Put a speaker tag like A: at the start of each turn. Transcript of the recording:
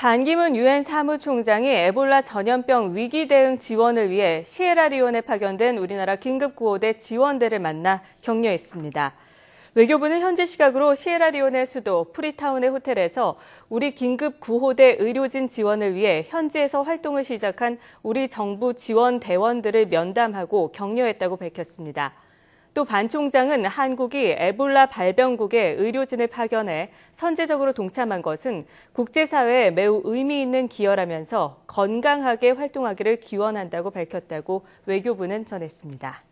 A: 반기문 유엔 사무총장이 에볼라 전염병 위기 대응 지원을 위해 시에라리온에 파견된 우리나라 긴급구호대 지원대를 만나 격려했습니다. 외교부는 현재 시각으로 시에라리온의 수도 프리타운의 호텔에서 우리 긴급 구호대 의료진 지원을 위해 현지에서 활동을 시작한 우리 정부 지원 대원들을 면담하고 격려했다고 밝혔습니다. 또반 총장은 한국이 에볼라 발병국에 의료진을 파견해 선제적으로 동참한 것은 국제사회에 매우 의미 있는 기여라면서 건강하게 활동하기를 기원한다고 밝혔다고 외교부는 전했습니다.